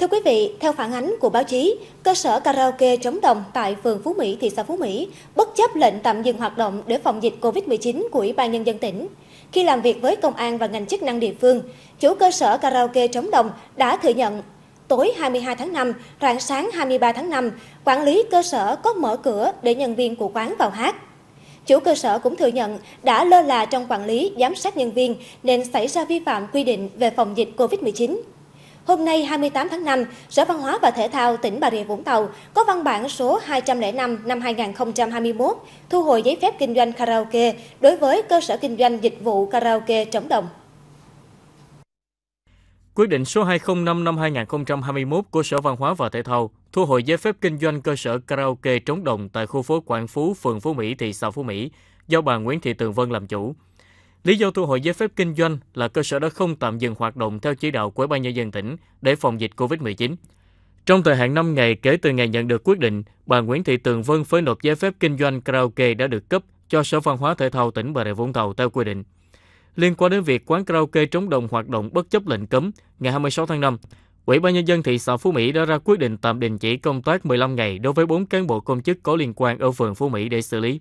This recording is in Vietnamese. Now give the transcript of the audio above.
Thưa quý vị, theo phản ánh của báo chí, cơ sở karaoke chống đồng tại phường Phú Mỹ, thị xã Phú Mỹ, bất chấp lệnh tạm dừng hoạt động để phòng dịch COVID-19 của Ủy ban Nhân dân tỉnh. Khi làm việc với công an và ngành chức năng địa phương, chủ cơ sở karaoke chống đồng đã thừa nhận tối 22 tháng 5, rạng sáng 23 tháng 5, quản lý cơ sở có mở cửa để nhân viên của quán vào hát. Chủ cơ sở cũng thừa nhận đã lơ là trong quản lý giám sát nhân viên nên xảy ra vi phạm quy định về phòng dịch COVID-19 Hôm nay 28 tháng 5, Sở Văn hóa và Thể thao tỉnh Bà Rịa Vũng Tàu có văn bản số 205 năm 2021 thu hồi giấy phép kinh doanh karaoke đối với cơ sở kinh doanh dịch vụ karaoke chống đồng. Quyết định số 205 năm 2021 của Sở Văn hóa và Thể thao thu hồi giấy phép kinh doanh cơ sở karaoke trống đồng tại khu phố Quảng Phú, phường Phú Mỹ, thị xã Phú Mỹ do bà Nguyễn Thị Tường Vân làm chủ. Lý do thu hồi giấy phép kinh doanh là cơ sở đã không tạm dừng hoạt động theo chỉ đạo của Ban nhân dân tỉnh để phòng dịch COVID-19. Trong thời hạn 5 ngày kể từ ngày nhận được quyết định, bà Nguyễn Thị Tường Vân phối nộp giấy phép kinh doanh karaoke đã được cấp cho Sở Văn hóa Thể thao tỉnh Bà Rịa Vũng Tàu theo quy định. Liên quan đến việc quán karaoke trống đồng hoạt động bất chấp lệnh cấm, ngày 26 tháng 5, Ủy ban nhân dân thị xã Phú Mỹ đã ra quyết định tạm đình chỉ công tác 15 ngày đối với 4 cán bộ công chức có liên quan ở phường Phú Mỹ để xử lý.